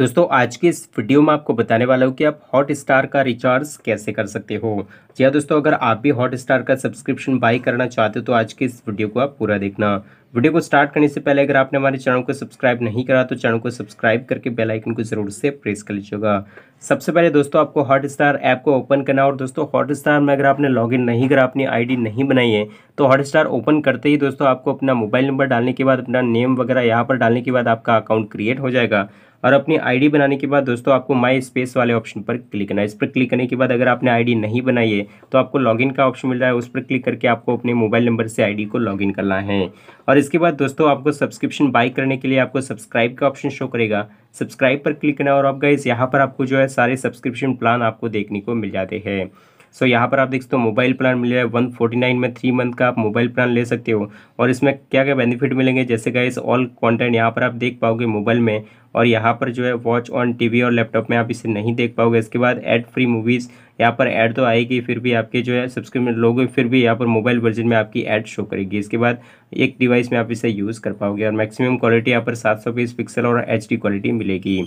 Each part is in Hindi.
दोस्तों आज के इस वीडियो में आपको बताने वाला हूँ कि आप हॉट स्टार का रिचार्ज कैसे कर सकते हो जी हाँ दोस्तों अगर आप भी हॉट स्टार का सब्सक्रिप्शन बाई करना चाहते हो तो आज के इस वीडियो को आप पूरा देखना वीडियो को स्टार्ट करने से पहले अगर आपने हमारे चैनल को सब्सक्राइब नहीं करा तो चैनल को सब्सक्राइब करके बेल आइकन को ज़रूर से प्रेस कर लीजिएगा सबसे पहले दोस्तों आपको हॉट स्टार ऐप को ओपन करना और दोस्तों हॉट स्टार में अगर आपने लॉगिन नहीं करा अपनी आईडी नहीं बनाई है तो हॉट स्टार ओपन करते ही दोस्तों आपको अपना मोबाइल नंबर डालने के बाद अपना नेम वगैरह यहाँ पर डालने के बाद आपका अकाउंट क्रिएट हो जाएगा और अपनी आईडी बनाने के बाद दोस्तों आपको माई स्पेस वाले ऑप्शन पर क्लिक करना है इस पर क्लिक करने के बाद अगर आपने आईडी नहीं बनाई है तो आपको लॉगिन का ऑप्शन मिल रहा है उस पर क्लिक करके आपको अपने मोबाइल नंबर से आईडी को लॉगिन करना है और इसके बाद दोस्तों आपको सब्सक्रिप्शन बाई करने के लिए आपको सब्सक्राइब का ऑप्शन शो करेगा सब्सक्राइब पर क्लिक करना और आप गाइज यहाँ पर आपको जो है सारे सब्सक्रिप्शन प्लान आपको देखने को मिल जाते हैं सो यहाँ पर आप देख सकते हो मोबाइल प्लान मिल रहा है वन फोर्टी नाइन में थ्री मंथ का आप मोबाइल प्लान ले सकते हो और इसमें क्या क्या बेनिफिट मिलेंगे जैसे गाइस ऑल कॉन्टेंट यहाँ पर आप देख पाओगे मोबाइल में और यहाँ पर जो है वॉच ऑन टीवी और लैपटॉप में आप इसे नहीं देख पाओगे इसके बाद एड फ्री मूवीज़ यहाँ पर ऐड तो आएगी फिर भी आपके जो है सब्सक्रिप्शन लोग फिर भी यहाँ पर मोबाइल वर्जन में आपकी ऐड शो करेगी इसके बाद एक डिवाइस में आप इसे यूज़ कर पाओगे और मैक्सिमम क्वालिटी यहाँ पर सात सौ पिक्सल और एच क्वालिटी मिलेगी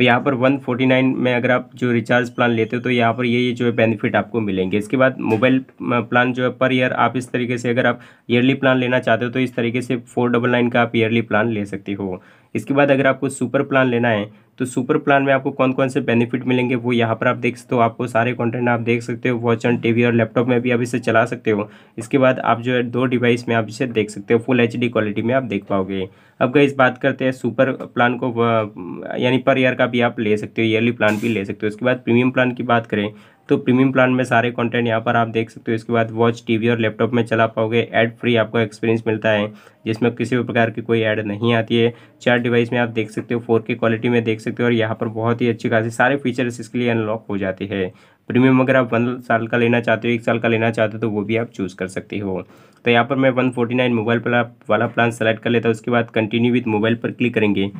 तो यहाँ पर 149 में अगर आप जो रिचार्ज प्लान लेते हो तो यहाँ पर ये जो है बेनिफिट आपको मिलेंगे इसके बाद मोबाइल प्लान जो है पर ईयर आप इस तरीके से अगर आप ईयरली प्लान लेना चाहते हो तो इस तरीके से फोर डबल नाइन का आप ईयरली प्लान ले सकते हो इसके बाद अगर आपको सुपर प्लान लेना है तो सुपर प्लान में आपको कौन कौन से बेनिफिट मिलेंगे वो यहाँ पर आप देख सकते हो आपको सारे कंटेंट आप देख सकते हो वॉच ऑन टीवी और लैपटॉप में भी आप इसे चला सकते हो इसके बाद आप जो है दो डिवाइस में आप इसे देख सकते हो फुल एच क्वालिटी में आप देख पाओगे अब गई बात करते हैं सुपर प्लान को यानी पर ईयर का भी आप ले सकते हो ईयरली प्लान भी ले सकते हो उसके बाद प्रीमियम प्लान की बात करें तो प्रीमियम प्लान में सारे कंटेंट यहाँ पर आप देख सकते हो इसके बाद वॉच टीवी और लैपटॉप में चला पाओगे ऐड फ्री आपको एक्सपीरियंस मिलता है जिसमें किसी भी प्रकार की कोई ऐड नहीं आती है चार डिवाइस में आप देख सकते हो फोर क्वालिटी में देख सकते सकते हो और यहाँ पर बहुत ही अच्छी खासी सारे फीचर्स इसके लिए अनलॉक हो जाते हैं प्रीमियम अगर आप वन साल का लेना चाहते हो एक साल का लेना चाहते हो तो वो भी आप चूज़ कर सकते हो तो यहाँ पर मैं वन मोबाइल प्ला वाला प्लान सेलेक्ट कर लेता हूँ उसके बाद कंटिन्यू विथ मोबाइल पर क्लिक करेंगे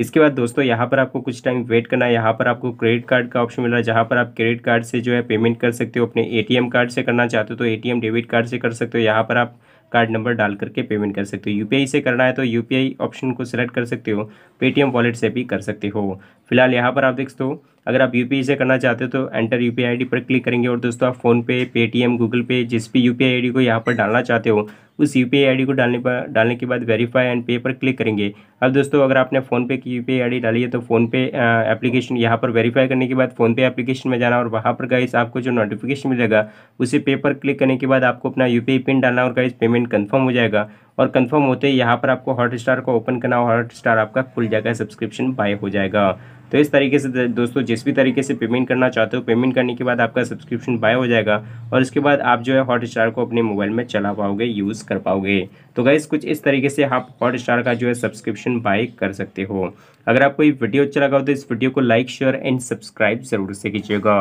इसके बाद दोस्तों यहाँ पर आपको कुछ टाइम वेट करना है यहाँ पर आपको क्रेडिट कार्ड का ऑप्शन मिल रहा है जहाँ पर आप क्रेडिट कार्ड से जो है पेमेंट कर सकते हो अपने ए कार्ड से करना चाहते हो तो ए डेबिट कार्ड से कर सकते हो यहाँ पर आप कार्ड नंबर डाल करके पेमेंट कर सकते हो यू से करना है तो यू ऑप्शन को सिलेक्ट कर सकते हो पेटीएम वॉलेट से भी कर सकते हो फिलहाल यहाँ पर आप देख हो अगर आप यू से करना चाहते हो तो एंटर यू पी पर क्लिक करेंगे और दोस्तों आप फ़ोनपे पेटीएम गूगल पे जिस भी यू पी को यहाँ पर डालना चाहते हो उस यू पी को डालने पर डालने के बाद वेरीफाई एंड पे पर क्लिक करेंगे अब दोस्तों अगर आपने फ़ोनपे की यूपीआई आईडी डाली है तो फ़ोनपे एप्लीकेशन यहाँ पर वेरीफाई करने के बाद फ़ोनपे एप्लीकेशन में जाना और वहाँ पर गाइस आपको जो नोटिफिकेशन मिलेगा उसे पे पर क्लिक करने के बाद आपको अपना यू पिन डालना और गाइस पेमेंट कन्फर्म हो जाएगा और कन्फर्म होते ही यहाँ पर आपको हॉट स्टार को ओपन करना और हॉट स्टार आपका खुल जाएगा सब्सक्रिप्शन बाय हो जाएगा तो इस तरीके से दोस्तों जिस भी तरीके से पेमेंट करना चाहते हो पेमेंट करने के बाद आपका सब्सक्रिप्शन बाय हो जाएगा और इसके बाद आप जो है हॉट स्टार को अपने मोबाइल में चला पाओगे यूज़ कर पाओगे तो गाइज़ कुछ इस तरीके से आप हॉट स्टार का जो है सब्सक्रिप्शन बाय कर सकते हो अगर आपको ये वीडियो अच्छा लगा हो तो इस वीडियो को लाइक शेयर एंड सब्सक्राइब ज़रूर से कीजिएगा